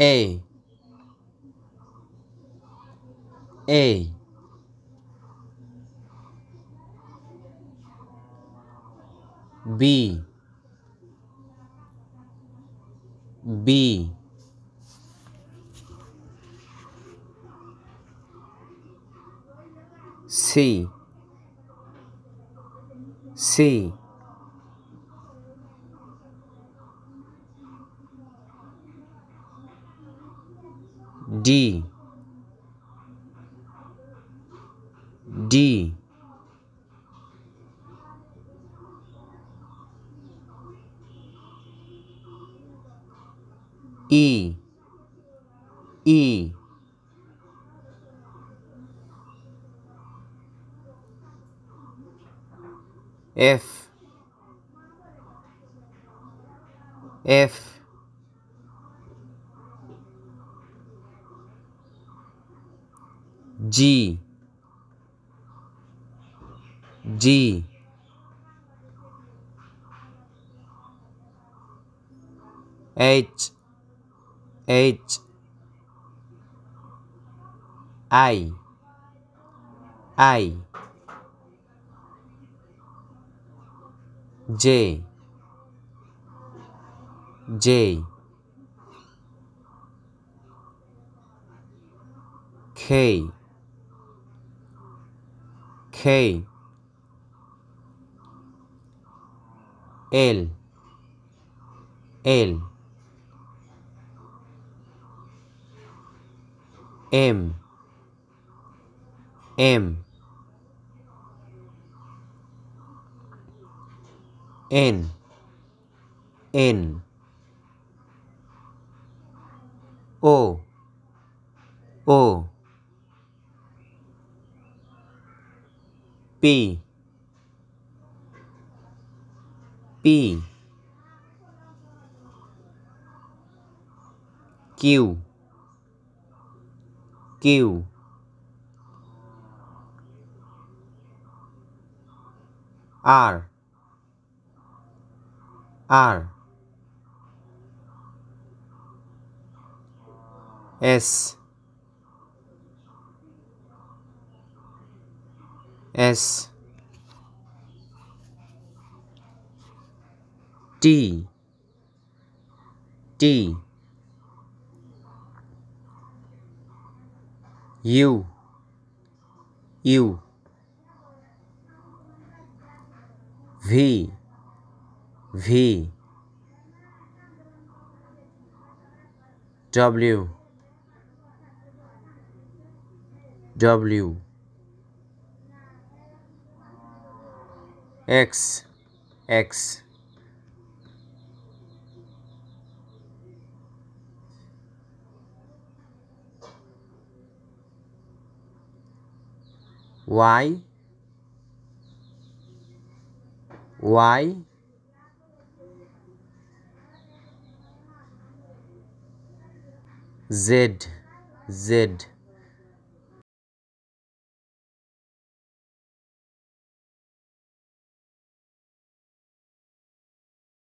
A A B B C C D D E E F F G G H H I I J J K Hey. Él. Él. m. Em. M, em. n. N, O. O. B. B. Q. Q. R. R. S. S D D U U V V W W x x y y z z